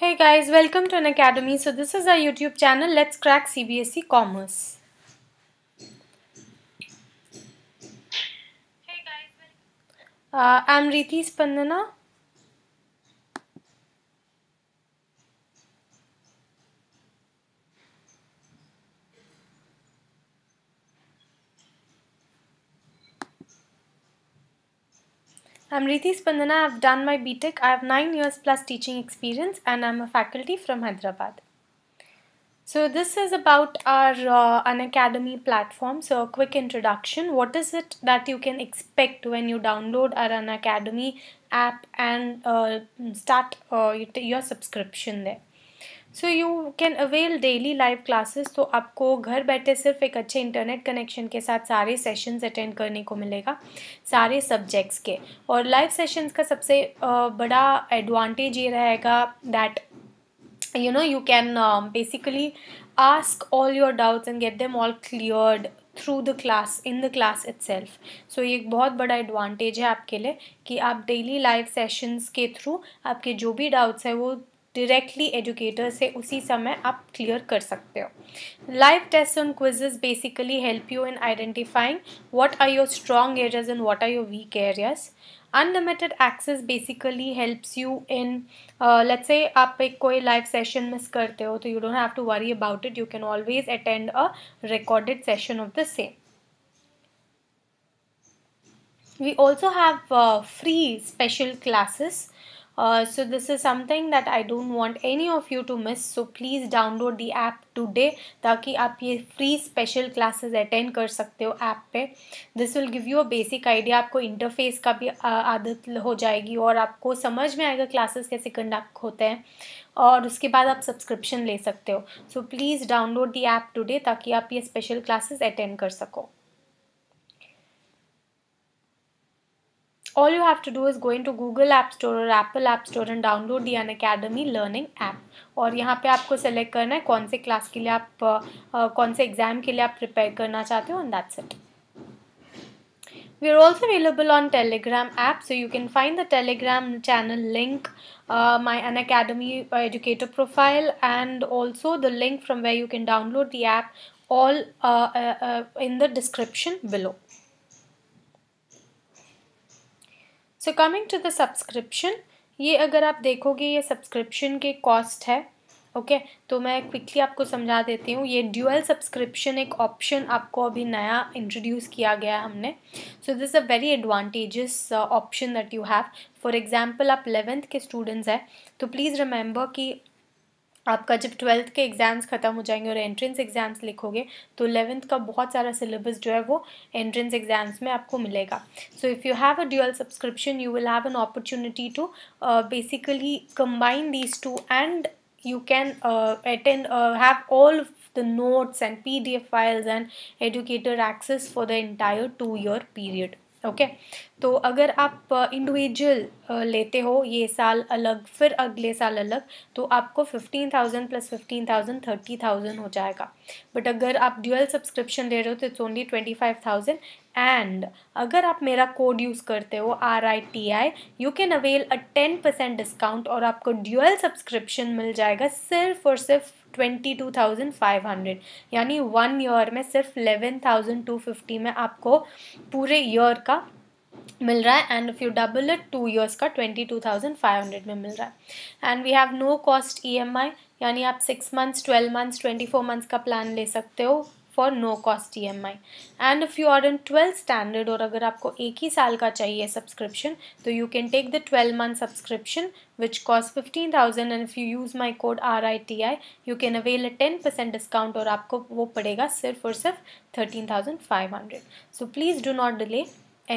Hey guys, welcome to an academy. So this is our YouTube channel, Let's Crack CBSE Commerce. Hey guys, uh, I'm Riti Spandana. I'm Rithi Spandana. I've done my BTech. I have 9 years plus teaching experience and I'm a faculty from Hyderabad. So this is about our uh, an academy platform. So a quick introduction. What is it that you can expect when you download our an academy app and uh, start uh, your subscription there? So you can avail daily live classes तो आपको घर बैठे सिर्फ एक अच्छे internet connection के साथ सारे सेशंस अटेंड करने को मिलेगा सारे सब्जेक्ट्स के और लाइव सेशंस का सबसे बड़ा एडवांटेज ये रहेगा that you know you can basically ask all your doubts and get them all cleared through the class in the class itself so ये एक बहुत बड़ा एडवांटेज है आपके लिए कि आप डेली लाइव सेशंस के थ्रू आपके जो भी डाउट्स हैं वो डायरेक्टली एजुकेटर से उसी समय आप क्लियर कर सकते हो live test and quizzes basically help you in identifying what are your strong areas and what are your weak areas unlimited access basically helps you in let say आप एक कोई लाइव सेशन मिस करते हो तो you don't have to worry about it you can always attend a recorded session of the same we also have free special classes Uh, so this is something that I don't want any of you to miss. So please download the app today ताकि आप ये free special classes attend कर सकते हो app पे. This will give you a basic idea. आपको interface का भी आदत हो जाएगी और आपको समझ में आएगा classes कैसे conduct होते हैं और उसके बाद आप सब्सक्रिप्शन ले सकते हो so please download the app today ताकि आप ये स्पेशल क्लासेस अटेंड कर सको all you have to do is go into Google App Store or Apple App Store and download the An Academy Learning app. और you have to select करना है कौन से class के लिए आप uh, exam के लिए आप prepare करना and that's it. We are also available on Telegram app, so you can find the Telegram channel link, uh, my An Academy uh, educator profile, and also the link from where you can download the app all uh, uh, in the description below. So coming to the subscription ये अगर आप देखोगे ये subscription के cost है okay okay, तो मैं quickly आपको समझा देती हूँ ये ड्यूअल सब्सक्रिप्शन एक ऑप्शन आपको अभी नया इंट्रोड्यूस किया गया है हमने so this a very advantages option that you have for example आप एलेवेंथ के स्टूडेंट्स हैं तो प्लीज़ रिमेंबर कि आपका जब ट्वेल्थ के एग्ज़ाम्स ख़त्म हो जाएंगे और एंट्रेंस एग्ज़ाम्स लिखोगे तो इलेवेंथ का बहुत सारा सिलेबस जो है वो एंट्रेंस एग्ज़ाम्स में आपको मिलेगा so if you have a dual subscription you will have an opportunity to basically combine these two and you can attend have all have all of the notes and pdf files and educator access for the entire two year period okay okay? तो अगर आप individual uh, uh, लेते हो ये साल अलग फिर अगले साल अलग तो आपको fifteen thousand plus fifteen thousand thirty thousand हो जाएगा बट अगर आप ड्यूअल सब्सक्रिप्शन ले रहे हो तो it's only twenty five thousand and अगर आप मेरा कोड यूज़ करते हो R I T I you can avail a ten percent discount और आपको ड्यूअल सब्सक्रिप्शन मिल जाएगा सिर्फ और सिर्फ twenty two thousand five hundred यानी वन ईयर में सिर्फ एलेवन थाउजेंड टू फिफ्टी में आपको पूरे ईयर का मिल रहा है and if you double it two years का twenty two thousand five hundred में मिल रहा है and we have no cost E M I यानी आप six months twelve months twenty four months का प्लान ले सकते हो for no cost E M I and if you are in twelfth standard और अगर आपको एक ही साल का चाहिए सब्सक्रिप्शन तो you can take the twelve month subscription which cost fifteen thousand and if you use my code R I T I you can avail a ten percent discount और आपको वो पड़ेगा सिर्फ और सिर्फ thirteen thousand five hundred so please do not delay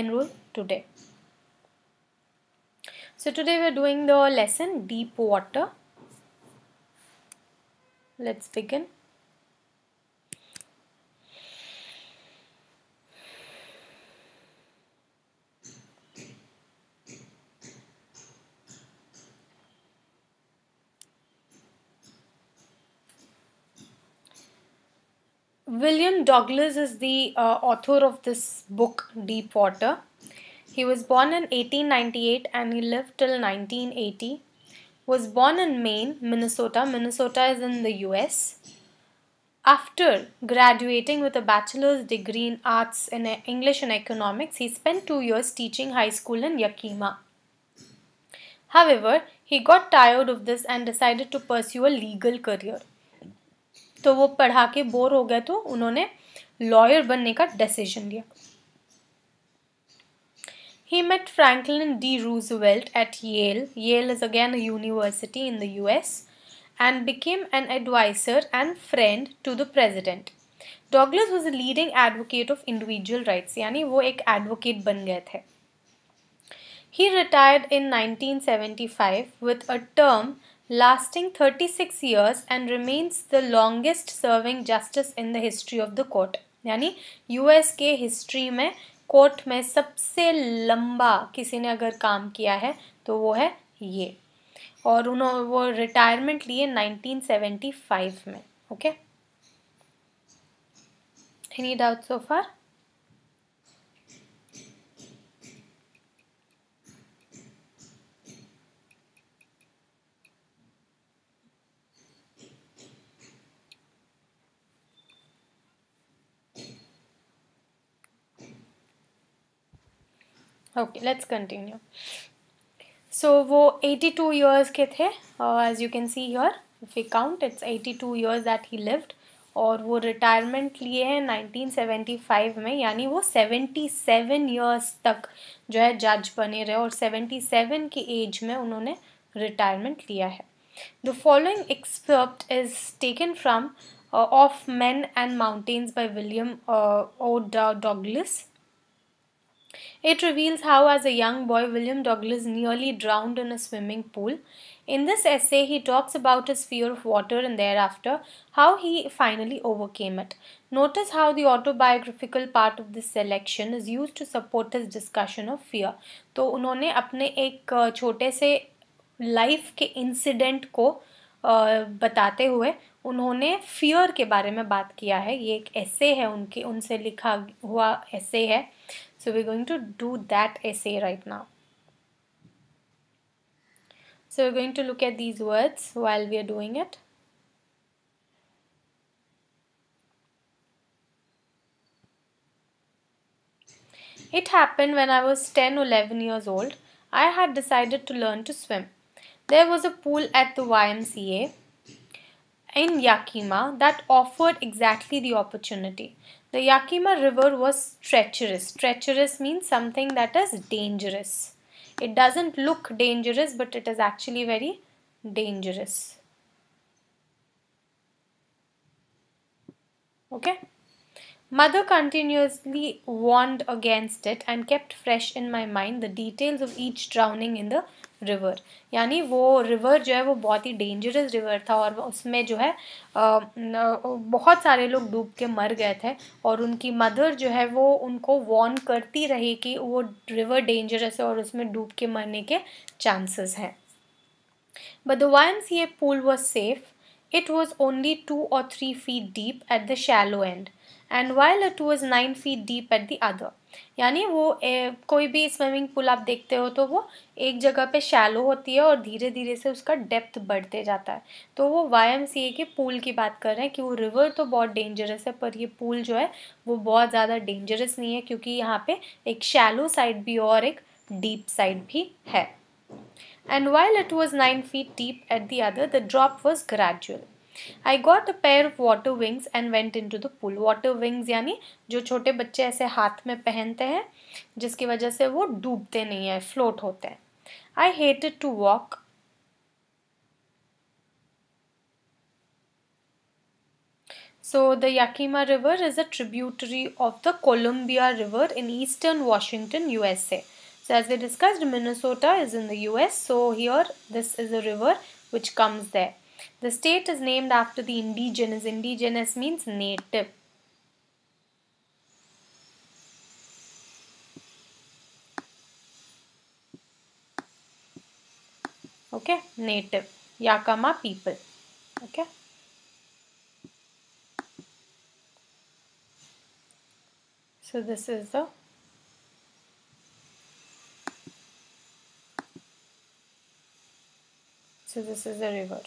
enroll today so today we are doing the lesson deep water. Let's William Douglas is the uh, author of this book, Deep Water. He was born in 1898 and he lived till 1980. Was born in Maine, Minnesota. Minnesota is in the US. After graduating with a bachelor's degree in arts in uh, English and economics, he spent two years teaching high school in Yakima. However, he got tired of this and decided to pursue a legal career. तो वो पढ़ा के bore हो गया तो उन्होंने lawyer बनने का डिसीजन लिया he met Franklin D Roosevelt at Yale Yale is again university in the U and became an adviser and friend to the president Douglas was a leading advocate of individual rights यानी वो एक advocate बन गए थे he retired in nineteen seventy five with a term lasting 36 years and remains the longest serving justice in the history of the court यानी US के history में court में सबसे लंबा किसी ने अगर काम किया है तो वो है ये और उन्होंने वो रिटायरमेंट लिए 1975 में okay any doubt so far okay let's continue so वो एटी टू ईयर्स के थे as you can see your if you count it's eighty two years that he lived और वो रिटायरमेंट लिए हैं नाइनटीन सेवेंटी फाइव में यानी वो सेवेंटी सेवन ईयर्स तक जो है जज बने रहे और सेवेंटी सेवन की एज में उन्होंने रिटायरमेंट लिया है the following expert is taken from of man and mountains by William O Douglas It reveals how, as a young boy, William Douglas nearly drowned in a swimming pool. In this essay, he talks about his fear of water and thereafter how he finally overcame it. Notice how the autobiographical part of this selection is used to support his discussion of fear. तो उन्होंने अपने एक छोटे से life के incident को बताते हुए उन्होंने फियर के बारे में बात किया है ये एक ऐसे है उनके उनसे लिखा हुआ ऐसे है So we're going to do that essay right now. So we're going to look at these words while we are doing it. It happened when I was 10 or 11 years old. I had decided to learn to swim. There was a pool at the YMCA in Yakima that offered exactly the opportunity. The Yakima River was treacherous. Treacherous means something that is dangerous. It doesn't look dangerous, but it is actually very dangerous. Okay. Mother continuously warned against it and kept fresh in my mind the details of each drowning in the river यानी वो river जो है वो बहुत ही dangerous river था और उसमें जो है बहुत सारे लोग डूब के मर गए थे और उनकी मदर जो है वो उनको वॉर्न करती रही कि वो रिवर डेंजरस है और उसमें डूब के मरने के चांसेस हैं बट ये pool was safe it was only two or three feet deep at the shallow end and while it was nine feet deep at the other यानी वो ए, कोई भी स्विमिंग पूल आप देखते हो तो वो एक जगह पे शैलो होती है और धीरे धीरे से उसका डेप्थ बढ़ते जाता है तो वो वाई के पूल की बात कर रहे हैं कि वो रिवर तो बहुत डेंजरस है पर ये पूल जो है वो बहुत ज़्यादा डेंजरस नहीं है क्योंकि यहाँ पे एक शैलो साइड भी और एक डीप साइड भी है and while it was nine feet deep at the other the drop was gradual I got a pair of water wings and went into the pool water wings यानी जो छोटे बच्चे ऐसे हाथ में पहनते हैं जिसकी वजह से वो डूबते नहीं है फ्लोट होते हैं I hated to walk So the Yakima River is a tributary of the Columbia River in eastern Washington, USA. So as we discussed, Minnesota is in the US. So here this is a river which comes there. The state is named after the indigenous. Indigenous means native. Okay, native. Yakama people. Okay. So this is the so this is the river.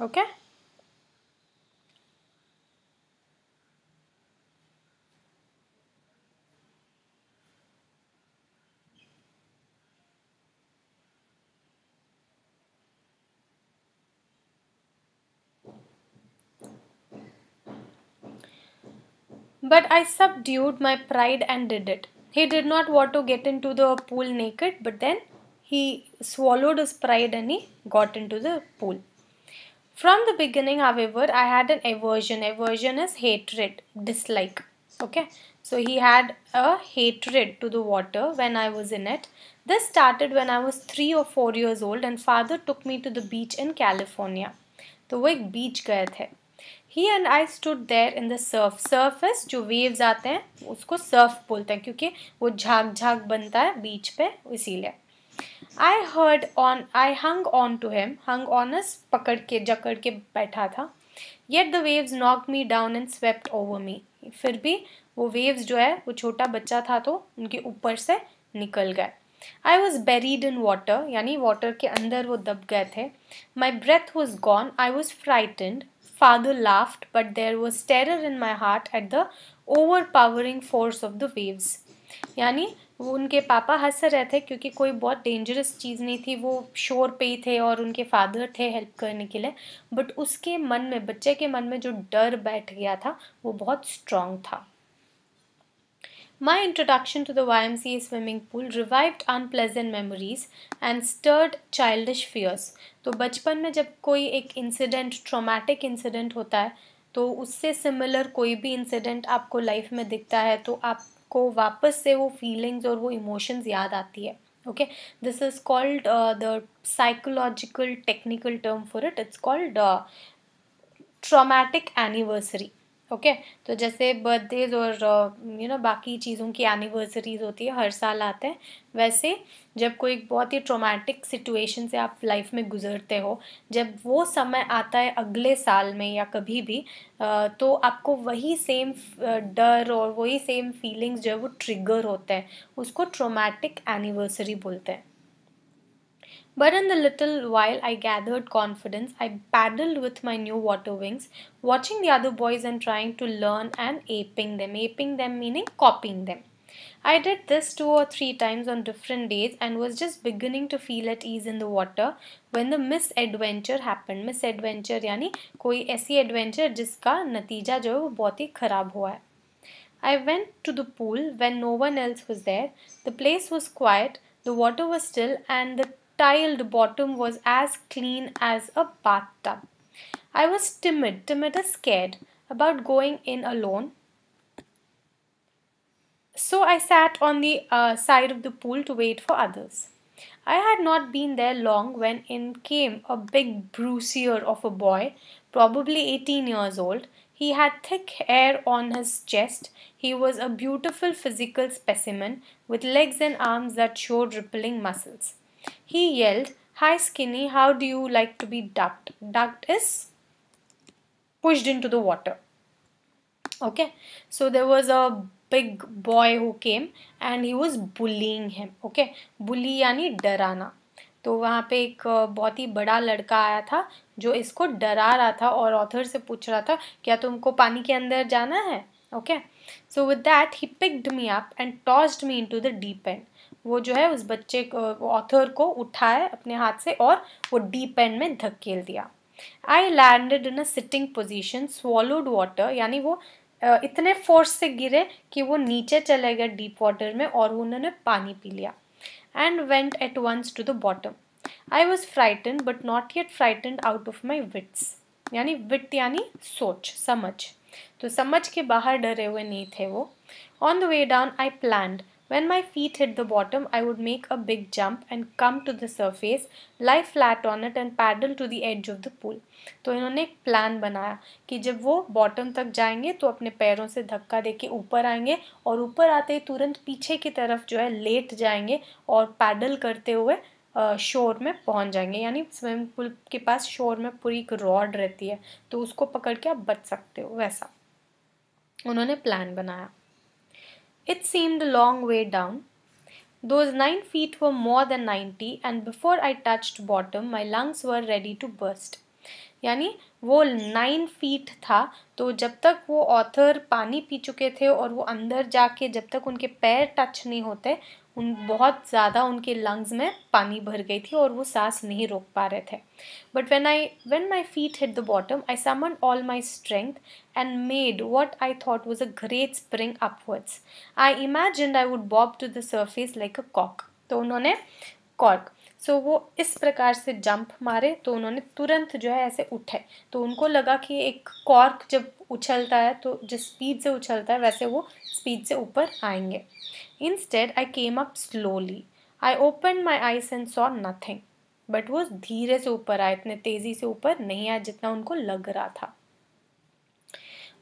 okay But I subdued my pride and did it. He did not want to get into the pool naked, but then he swallowed his pride and he got into the pool. From the beginning, however, I had an aversion. Aversion is hatred, dislike. Okay. So he had a hatred to the water when I was in it. This started when I was 3 or 4 years old and father took me to the beach in California. the big beach beach गए he and I stood there in the surf surf surf is जो waves आते हैं उसको Surf बोलते हैं क्योंकि वो झाग झाग बनता है beach I heard on I hung on to him hung ऑनस पकड़ के जकड़ के बैठा था yet the waves knock me down and swept over me फिर भी वो वेव्स जो है वो छोटा बच्चा था तो उनके ऊपर से निकल गए I was buried in water यानी वाटर के अंदर वो दब गए थे my breath was gone I was frightened father laughed but there was terror in my heart at the overpowering force of the waves यानी वो उनके पापा हंस रहे थे क्योंकि कोई बहुत डेंजरस चीज़ नहीं थी वो शोर पे ही थे और उनके फादर थे हेल्प करने के लिए बट उसके मन में बच्चे के मन में जो डर बैठ गया था वो बहुत स्ट्रांग था my the Y M C A swimming pool revived unpleasant memories and stirred childish fears तो बचपन में जब कोई एक इंसिडेंट ट्रोमैटिक इंसिडेंट होता है तो उससे सिमिलर कोई भी इंसिडेंट आपको लाइफ में दिखता है तो आप को वापस से वो फीलिंग्स और वो इमोशंस याद आती है okay this is called the psychological technical term for it it's called traumatic anniversary okay okay? तो जैसे बर्थडेज और यू uh, नो बाकी चीज़ों की एनिवर्सरीज होती है हर साल आते हैं वैसे जब कोई बहुत ही ट्रोमैटिक सिचुएशन से आप लाइफ में गुजरते हो जब वो समय आता है अगले साल में या कभी भी uh, तो आपको वही सेम uh, डर और वही सेम फीलिंग्स जो है वो ट्रिगर होते हैं उसको ट्रोमैटिक एनिवर्सरी बोलते हैं But in the little while I gathered confidence, I paddled with my new water wings, watching the other boys and trying to learn and aping them. Aping them meaning copying them. I did this two or three times on different days and was just beginning to feel at ease in the water when the misadventure happened. Misadventure yani, कोई ऐसी adventure जिसका नतीजा जो है वो बहुत ही ख़राब हुआ है I went to the pool when no one else was there. The place was quiet, the water was still, and the tiled bottom was as clean as a bathtub. I was timid, timid is scared about going in alone. So I sat on the uh, side of the pool to wait for others. I had not been there long when in came a big bruiser of a boy, probably 18 years old. He had thick hair on his chest. He was a beautiful physical specimen with legs and arms that showed rippling muscles. He yelled, Hi Skinny, how do you like to be ducked? Ducked is pushed into the water. Okay, so there was a big boy who came and he was bullying him. Okay, bully yani darana तो वहाँ पे एक बहुत ही बड़ा लड़का आया था जो इसको डरा रहा था और ऑथर से पूछ रहा था क्या तुमको पानी के अंदर जाना है okay so with that he picked me up and tossed me into the deep end वो जो है उस बच्चे को ऑथर को उठाए अपने हाथ से और वो डीप एंड में धकेल दिया I landed in a sitting position swallowed water यानी वो इतने फोर्स से गिरे कि वो नीचे चले गए डीप वाटर में और उन्होंने पानी पी लिया and went at once to the bottom I was frightened but not yet frightened out of my wits यानी विट यानी सोच समझ तो समझ के बाहर डरे हुए नहीं थे वो on the way down I planned When my feet hit the bottom, I would make a big jump and come to the surface, lie flat on it and paddle to the edge of the pool. तो इन्होंने एक plan बनाया कि जब वो bottom तक जाएंगे तो अपने पैरों से धक्का दे के ऊपर आएंगे और ऊपर आते ही तुरंत पीछे की तरफ जो है लेट जाएंगे और पैडल करते हुए शोर में पहुंच जाएंगे यानी स्विमिंग पूल के पास शोर में पूरी एक रॉड रहती है तो उसको पकड़ के आप बच सकते हो वैसा उन्होंने प्लान बनाया It seemed a long way down. Those nine feet were more than 90 and before I touched bottom my lungs were ready to burst. यानी वो नाइन फीट था तो जब तक वो ऑथर पानी पी चुके थे और वो अंदर जाके जब तक उनके पैर टच नहीं होते उन बहुत ज़्यादा उनके लंग्स में पानी भर गई थी और वो सांस नहीं रोक पा रहे थे but when I when my feet hit the bottom I summon all my strength and made what I thought was a great spring upwards I imagine I would bob to the surface like a कॉक तो उन्होंने cork सो so, वो इस प्रकार से jump मारे तो उन्होंने तुरंत जो है ऐसे उठे तो उनको लगा कि एक कॉर्क जब उछलता है तो जिस स्पीड से उछलता है वैसे वो स्पीड से ऊपर आएंगे Instead, I came up slowly. I open my eyes and saw nothing. But वो धीरे से ऊपर आए इतने तेज़ी से ऊपर नहीं आए जितना उनको लग रहा था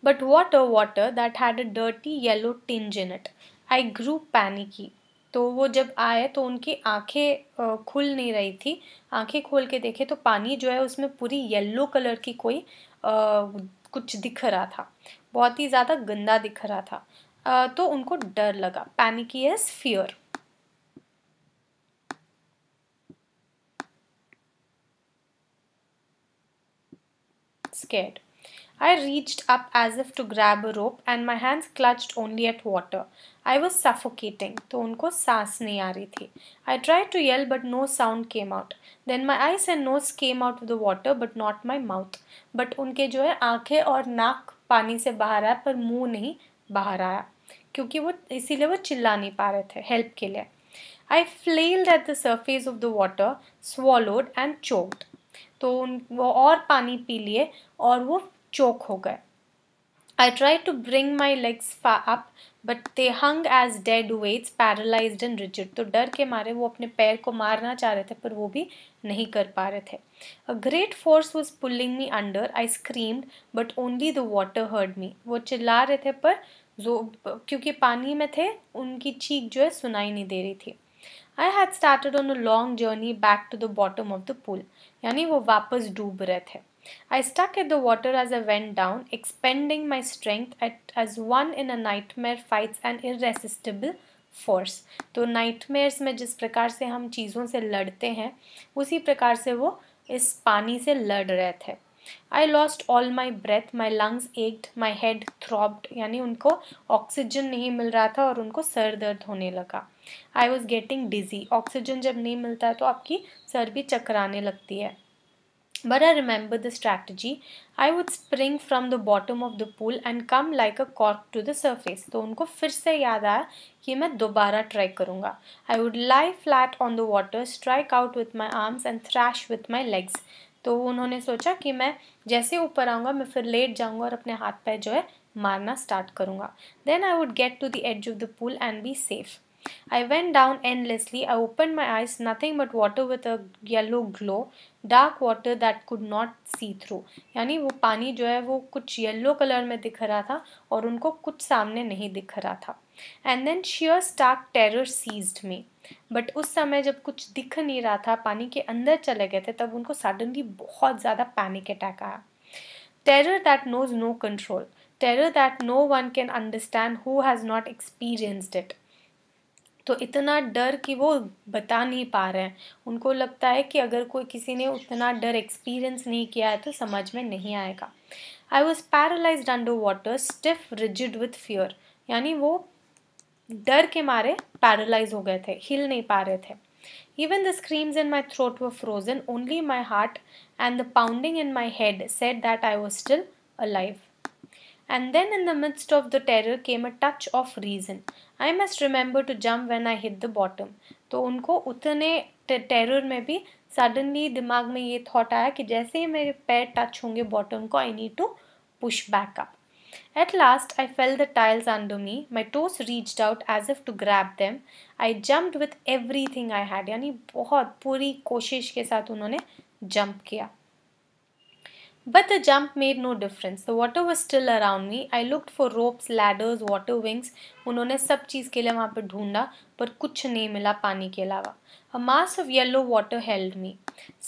but water water that had a dirty yellow tinge in it I grew panicky तो वो जब आए तो उनकी आंखें खुल नहीं रही थी आंखें खोल के देखे तो पानी जो है उसमें पूरी येलो कलर की कोई आ, कुछ दिख रहा था बहुत ही ज़्यादा गंदा दिख रहा था तो उनको डर लगा panicky as fear scared. I reached up as if to grab a rope and my hands clutched only at water. I was suffocating. तो उनको सांस नहीं आ रही थी I tried to yell but no sound came out. Then my eyes and nose came out of the water but not my mouth. But उनके जो है आंखें और नाक पानी से बाहर आया पर मुंह नहीं बाहर आया क्योंकि वो इसीलिए वो चिल्ला नहीं पा रहे थे हेल्प के लिए I flailed at the surface of the water swallowed and choked तो उन वो और पानी पी लिए और वो चोक हो गए I try to bring my legs up but they hung as dead weights paralyse and rigid तो डर के मारे वो अपने पैर को मारना चाह रहे थे पर वो भी नहीं कर पा रहे थे a great force was pulling me under I screamed but only the water heard me वो चिल्ला रहे थे पर जो क्योंकि पानी में थे उनकी चीख जो है सुनाई नहीं दे रही थी I had started on a long journey back to the bottom of the pool यानी वो वापस डूब रहे थे I stuck at the water as a went down expending my strength at as one in a nightmare fights and irresistible force तो nightmares में जिस प्रकार से हम चीज़ों से लड़ते हैं उसी प्रकार से वो इस पानी से लड़ रहे थे I lost all my breath my lungs एक माई हेड थ्रॉप्ड यानी उनको ऑक्सीजन नहीं मिल रहा था और उनको सर दर्द होने लगा I was getting dizzy oxygen जब नहीं मिलता है तो आपकी सर भी चकराने लगती है but I remember the strategy I would spring from the bottom of the pool and come like a cork to the surface तो उनको फिर से याद आया कि मैं दोबारा ट्राई करूँगा I would lie flat on the water strike out with my arms and thrash with my legs तो उन्होंने सोचा कि मैं जैसे ऊपर आऊँगा मैं फिर लेट जाऊँगा और अपने हाथ पैर जो है मारना स्टार्ट करूँगा then I would get to the edge of the pool and be safe I went down endlessly. I opened my eyes, nothing but water with a yellow glow, dark water that could not see through. यानी वो पानी जो है वो कुछ yellow colour में दिख रहा था और उनको कुछ सामने नहीं दिख रहा था and then sheer stark terror seized me. But उस समय जब कुछ दिख नहीं रहा था पानी के अंदर चले गए थे तब उनको सडनली बहुत ज़्यादा पैनिक अटैक आया terror that knows no control terror that no one can understand who has not experienced it तो इतना डर कि वो बता नहीं पा रहे हैं उनको लगता है कि अगर कोई किसी ने उतना डर एक्सपीरियंस नहीं किया है तो समझ में नहीं आएगा I was paralyse under water stiff rigid with fear यानी वो डर के मारे पैरालाइज हो गए थे हिल नहीं पा रहे थे even the screams in my throat were frozen only my heart and the pounding in my head said that I was still alive and then in the mist of the terror came a touch of reason I must remember to jump when I hit the bottom तो उनको उतने terror में भी suddenly दिमाग में ये that आया कि जैसे ही मेरे पैर टच होंगे बॉटम को I need to push back up At last I felt the tiles under me. My toes reached out as if to grab them. I jumped with everything I had. यानी बहुत पूरी कोशिश के साथ उन्होंने jump किया But the jump made no difference. The water was still around me. I looked for ropes, ladders, water wings. उन्होंने सब चीज़ के लिए वहाँ पर ढूंढा पर कुछ नहीं मिला पानी के अलावा A mass of yellow water held me.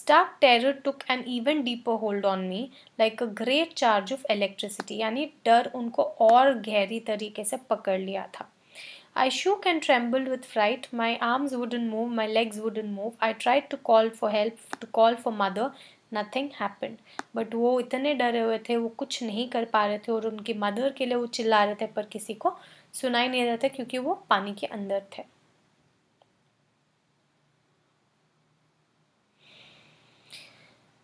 Stark terror took an even deeper hold on me, like a great charge of electricity. यानी डर उनको और गहरी तरीके से पकड़ लिया था I shook and trembled with fright. My arms wouldn't move, my legs wouldn't move. I tried to call for help, to call for mother, nothing happened but वो इतने डरे हुए थे वो कुछ नहीं कर पा रहे थे और उनकी मदर के लिए वो चिल्ला रहे थे पर किसी को सुनाई नहीं रहे क्योंकि वो पानी के अंदर थे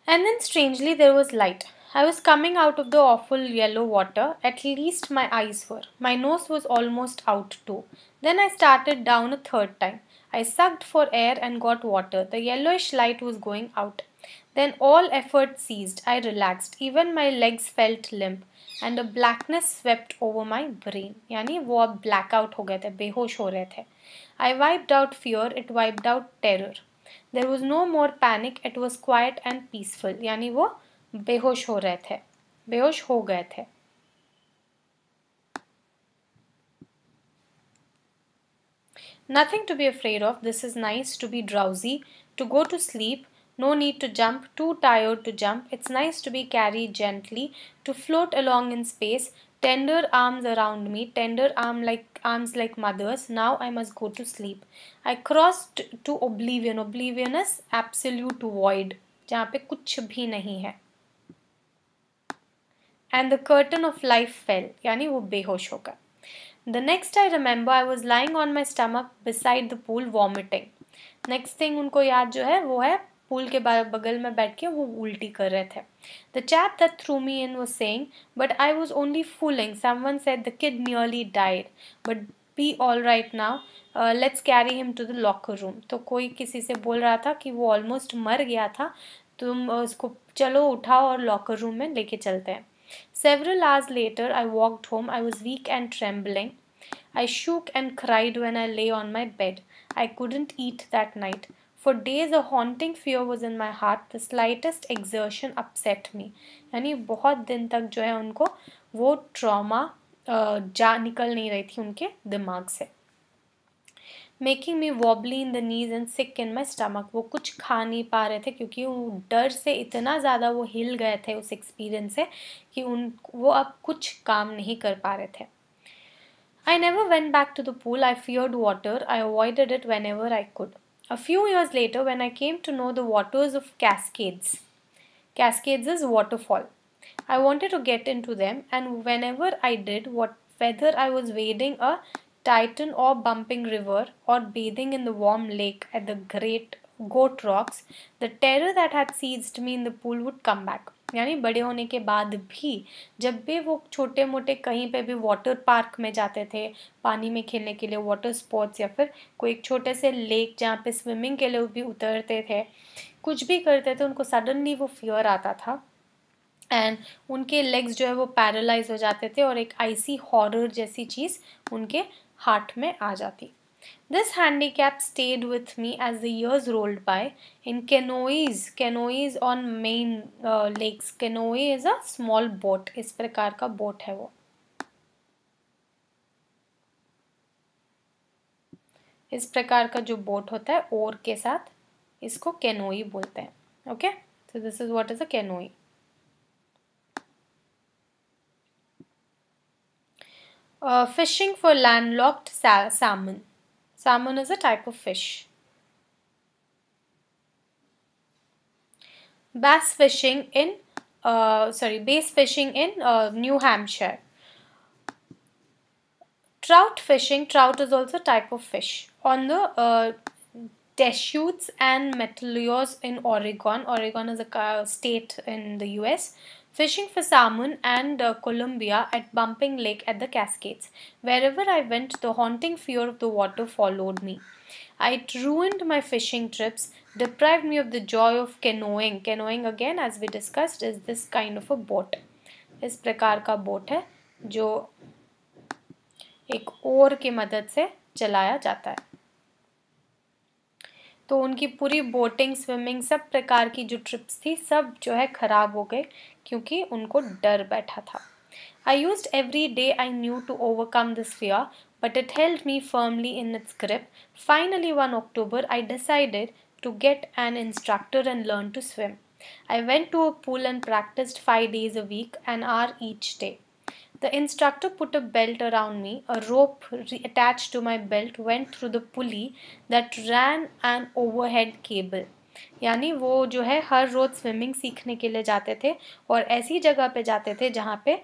and then strangely there was light I was coming out of the awful yellow water at least my eyes were my nose was almost out too then I started down a third time I sucked for air and got water the yellowy light was going out Then all effort ceased. I relaxed. Even my legs felt limp. And a blackness swept over my brain. Yani wo ab blackout ho gaye the, behosh ho rahe the. I wiped out fear. It wiped out terror. There was no more panic. It was quiet and peaceful. Yani wo behosh ho rahe the. Behosh ho gaye the. Nothing to be afraid of. This is nice to be drowsy, to go to sleep, no need to jump, too tired to jump. It's nice to be carried gently, to float along in space, tender arms around me, tender arm like arms like mothers. Now I must go to sleep. I crossed to oblivion. Oblivion is absolute void, जहाँ पे कुछ भी नहीं है. And the curtain of life fell, यानी वो बेहोश होगा. The next I remember I was lying on my stomach beside the pool vomiting. Next thing उनको याद जो है वो है पूल के बगल में बैठ के वो उल्टी कर रहे थे the chap that threw me in was saying but I was only fooling someone said the kid nearly died but be all right now let's carry him to the locker room तो कोई किसी से बोल रहा था कि वो almost मर गया था तुम uh, उसको चलो उठाओ और लॉकर रूम में लेके चलते हैं several hours later I walked home I was weak and trembling I shook and cried when I lay on my bed. I couldn't eat that night. For days a haunting fear was in my heart the slightest exertion upset me यानी बहुत दिन तक जो है उनको वो trauma जा निकल नहीं रही थी उनके दिमाग से making me wobbly in the knees and sick in my stomach वो कुछ खा नहीं पा रहे थे क्योंकि वो डर से इतना ज़्यादा वो हिल गए थे उस एक्सपीरियंस से कि उन वो अब कुछ काम नहीं कर पा रहे थे I never went back to the pool I feared water I avoided it whenever I could A few years later, when I came to know the waters of cascades, cascades is waterfall. I wanted to get into them, and whenever I did, what whether I was wading a titan or bumping river or bathing in the warm lake at the great goat rocks the terror that had seized me in the pool would come back यानी बड़े होने के बाद भी जब भी वो छोटे मोटे कहीं पे भी वाटर पार्क में जाते थे पानी में खेलने के लिए वाटर स्पोर्ट्स या फिर कोई एक छोटे से लेक जहाँ पे स्विमिंग के लिए भी उतरते थे कुछ भी करते थे उनको सडनली वो फियर आता था एंड उनके लेग्स जो है वो पैरालाइज हो जाते थे और एक आईसी हॉरर जैसी चीज़ उनके हार्ट में आ जाती This handicap stayed with me as the years rolled by. In canoes, canoes on main uh, lakes. Canoe is a small boat. इस प्रकार का boat है वो इस प्रकार का जो boat होता है oar के साथ इसको canoe बोलते हैं okay so this is what is a canoe fishing for landlocked salmon. Salmon is a type of fish. Bass fishing in, uh, sorry, bass fishing in uh, New Hampshire. Trout fishing, trout is also a type of fish. On the uh, Deschutes and Metalios in Oregon. Oregon is a uh, state in the US. fishing for salmon and uh, columbia at Bumping Lake at the Cascades. Wherever I went, the haunting fear of the water followed me. It ruined my fishing trips, deprived me of the joy of canoeing. Canoeing, again, as we discussed, is this kind of a boat. इस प्रकार का boat है जो एक ओर की मदद से चलाया जाता है तो उनकी पूरी बोटिंग स्विमिंग सब प्रकार की जो ट्रिप्स थी सब जो है ख़राब हो गए क्योंकि उनको डर बैठा I used every day I knew to overcome this fear, but it held me firmly in its grip. Finally, one October, I decided to get an instructor and learn to swim. I went to a pool and practiced five days a week, an hour each day. The instructor put a belt around me. A rope attached to my belt went through the pulley that ran an overhead cable. यानी वो जो है हर रोज़ swimming सीखने के लिए जाते थे और ऐसी जगह पे जाते थे जहाँ पे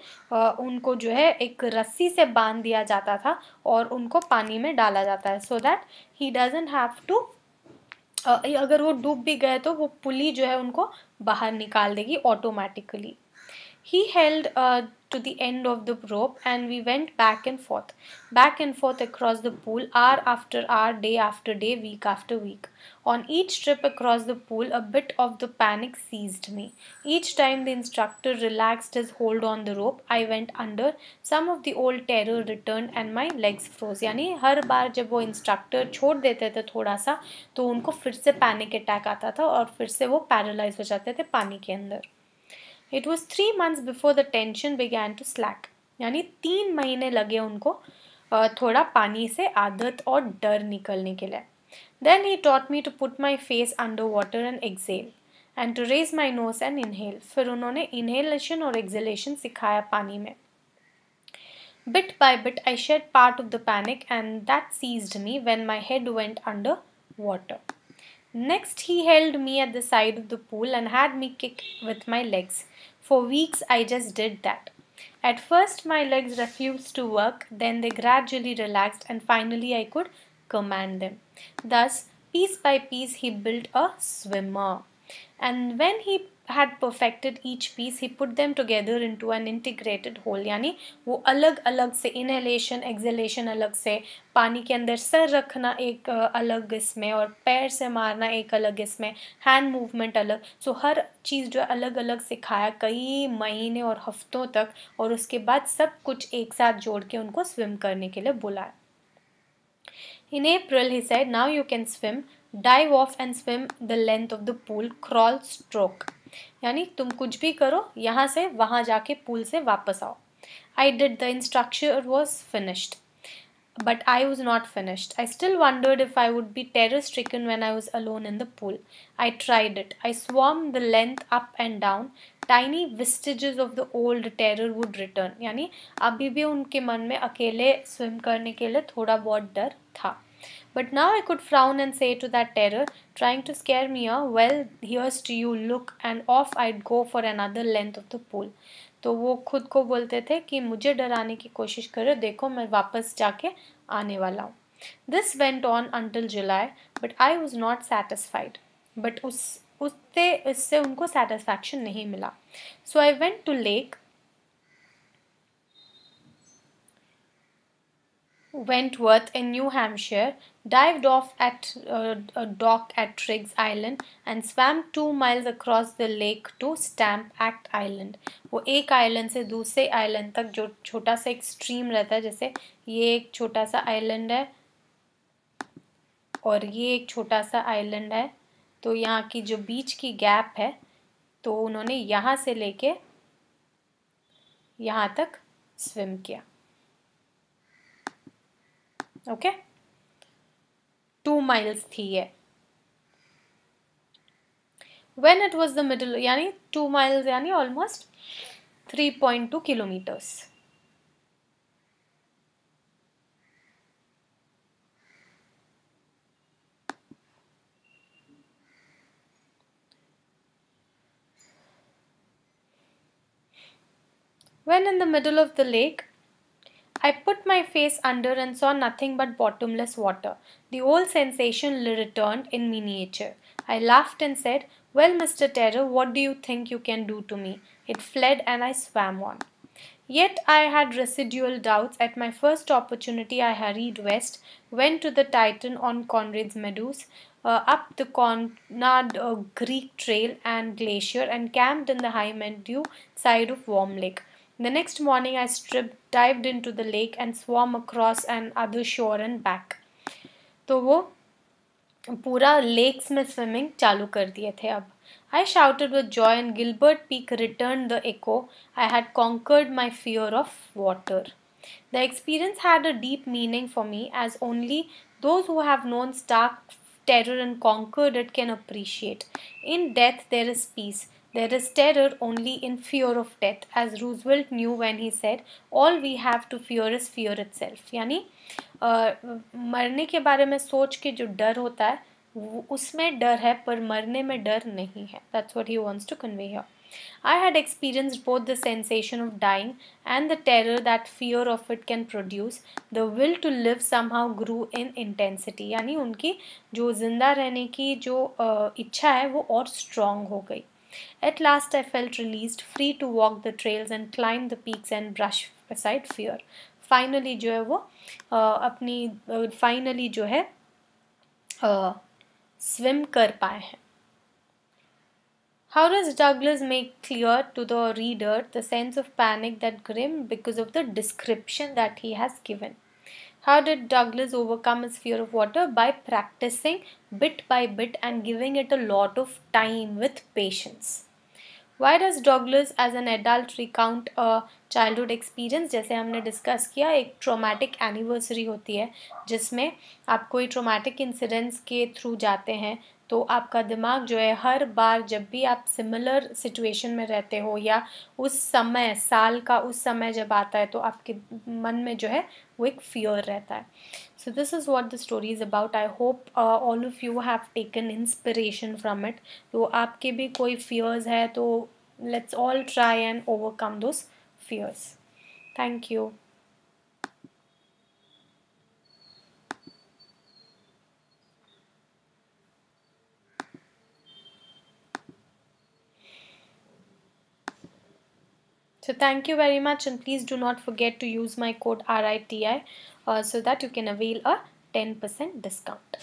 उनको जो है एक रस्सी से बांध दिया जाता था और उनको पानी में डाला जाता है so that he doesn't have to अगर वो डूब भी गए तो वो पुली जो है उनको बाहर निकाल देगी automatically He held uh, to the end of the rope and we went back and forth, back and forth across the pool, hour after hour, day after day, week after week. On each trip across the pool, a bit of the panic seized me. Each time the instructor relaxed his hold on the rope, I went under. Some of the old terror returned and my legs froze. यानी हर बार जब वो instructor छोड़ देते थे थोड़ा सा तो उनको फिर से panic attack आता था और फिर से वो paralyzed हो जाते थे पानी के अंदर it was three months before the tension began to slack यानी तीन महीने लगे उनको थोड़ा पानी से आदत और डर निकलने के लिए then he taught me to put my face under water and exhale and to raise my nose and inhale फिर उन्होंने इनहेलेशन और एक्जेलेशन सिखाया पानी में bit by bit I shed part of the panic and that seize me when my head went under water next he held me at the side of the pool and had me kick with my legs For weeks I just did that. At first my legs refused to work, then they gradually relaxed and finally I could command them. Thus, piece by piece he built a swimmer. and when he had perfected each piece he put them together into an integrated whole यानी वो अलग अलग से inhalation exhalation अलग से पानी के अंदर सर रखना एक अलग इसमें और पैर से मारना एक अलग इसमें हैंड मूवमेंट अलग सो हर चीज़ जो है अलग अलग सिखाया कई महीने और हफ्तों तक और उसके बाद सब कुछ एक साथ जोड़ के उनको स्विम करने के लिए बुलाया In April, he said, now you can swim. Dive off and swim the length of the pool crawl stroke यानी तुम कुछ भी करो यहाँ से वहाँ जाके पूल से वापस आओ I did the instructor was finished but I was not finished I still wondered if I would be terror stricken when I was alone in the pool I tried it I swam the length up and down tiny vestiges of the old terror would return यानी अभी भी उनके मन में अकेले swim करने के लिए थोड़ा बहुत डर था But now I could frown and say to that terror, trying to scare me, off, well, here's to you, look, and off I'd go for another length of the pool. तो वो खुद को बोलते थे कि मुझे डराने की कोशिश करो देखो मैं वापस जाके आने वाला हूँ this went on until July but I was not satisfied but उस उससे इससे उनको सेटिस्फैक्शन नहीं मिला so I went to Lake Wentworth in New Hampshire dived off at uh, a dock at Triggs Island and swam two miles across the lake to Stamp Act Island. वो एक island से दूसरे island तक जो छोटा सा एक stream रहता है जैसे ये एक छोटा सा आइलैंड है और ये एक छोटा सा आइलैंड है तो यहाँ की जो बीच की गैप है तो उन्होंने यहाँ से लेके यहाँ तक स्विम किया ओके okay? टू माइल्स थी ये when it was the middle यानी टू माइल्स यानी almost three point two kilometres When in the middle of the lake, I put my face under and saw nothing but bottomless water. The old sensation returned in miniature. I laughed and said, Well, Mr. Terror, what do you think you can do to me? It fled and I swam on. Yet I had residual doubts. At my first opportunity, I hurried west, went to the Titan on Conrad's Meadows, uh, up the Conard uh, Creek Trail and Glacier, and camped in the high Mendew side of Warm Lake. The next morning I stripped, dived into the lake and swam across an other shore and back. तो वो पूरा lakes में swimming चालू कर दिए थे अब I shouted with joy and Gilbert Peak returned the echo. I had conquered my fear of water. The experience had a deep meaning for me as only those who have known stark terror and conquered it can appreciate. In death there is peace. There is terror only in fear of death as Roosevelt knew when he said all we have to fear is fear itself यानी मरने के बारे में सोच के जो डर होता है उसमें डर है पर मरने में डर नहीं है That's what he wants to convey here. I had experienced both the sensation of dying and the terror that fear of it can produce. The will to live somehow grew in intensity. यानी उनकी जो ज़िंदा रहने की जो इच्छा है वो और strong हो गई At last I felt released, free to walk the trails and climb the peaks and brush aside fear. Finally, जो है वो अपनी finally जो है swim कर पाए हैं How does Douglas make clear to the reader the sense of panic that grim because of the description that he has given? How did Douglas overcome his fear of water? By practicing bit by bit and giving it a lot of time with patience. Why does Douglas as an adult recount a childhood experience? जैसे हमने discuss किया एक traumatic anniversary होती है जिसमें आप कोई traumatic incidents के through जाते हैं तो आपका दिमाग जो है हर बार जब भी आप सिमिलर सिचुएशन में रहते हो या उस समय साल का उस समय जब आता है तो आपके मन में जो है क्विक फियर रहता है so this is what the story is about I hope all of you have taken inspiration from it तो आपके भी कोई फियर्स है तो let's all try and overcome those fears thank you So thank you very much and please do not forget to use my code RITI uh, so that you can avail a 10% discount.